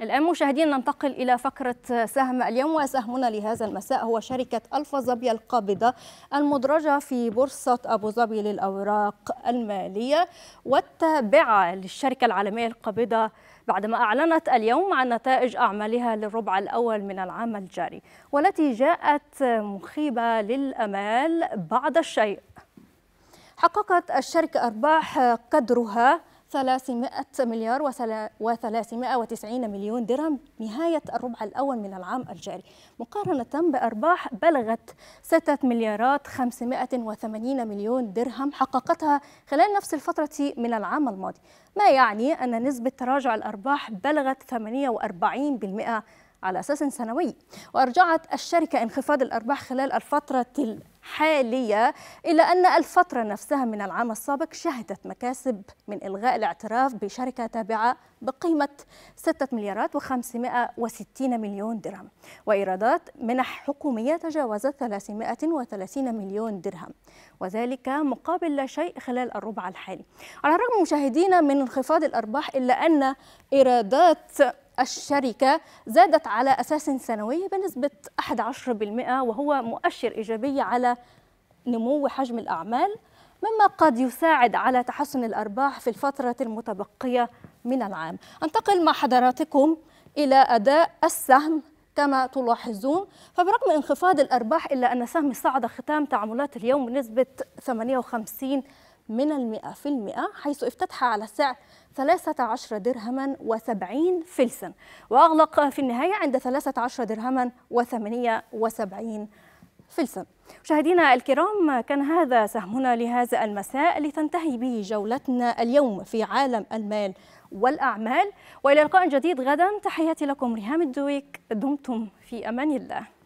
الآن مشاهدين ننتقل إلى فقرة سهم اليوم وسهمنا لهذا المساء هو شركة ألفا ظبي القابضة المدرجة في بورصة أبو ظبي للأوراق المالية والتابعة للشركة العالمية القابضة بعدما أعلنت اليوم عن نتائج أعمالها للربع الأول من العام الجاري والتي جاءت مخيبة للأمال بعض الشيء حققت الشركة أرباح قدرها 300 مليار و390 مليون درهم نهاية الربع الأول من العام الجاري مقارنة بأرباح بلغت 6 مليارات 580 مليون درهم حققتها خلال نفس الفترة من العام الماضي ما يعني أن نسبة تراجع الأرباح بلغت 48% على أساس سنوي وأرجعت الشركة انخفاض الأرباح خلال الفترة الحالية إلا أن الفترة نفسها من العام السابق شهدت مكاسب من إلغاء الاعتراف بشركة تابعة بقيمة 6 مليارات و560 مليون درهم وإيرادات منح حكومية تجاوزت 330 مليون درهم وذلك مقابل لا شيء خلال الربع الحالي على الرغم مشاهدينا من انخفاض الأرباح إلا أن إيرادات الشركة زادت على أساس سنوي بنسبة 11% وهو مؤشر إيجابي على نمو حجم الأعمال مما قد يساعد على تحسن الأرباح في الفترة المتبقية من العام أنتقل مع حضراتكم إلى أداء السهم كما تلاحظون فبرغم انخفاض الأرباح إلا أن سهم صعد ختام تعاملات اليوم بنسبة 58 من المئة في المئة حيث افتتح على السعر 13 درهما و70 فلسا وأغلق في النهاية عند 13 درهما و78 فلسا مشاهدينا الكرام كان هذا سهمنا لهذا المساء لتنتهي به جولتنا اليوم في عالم المال والأعمال وإلى لقاء جديد غدا تحياتي لكم ريهام الدويك دمتم في أمان الله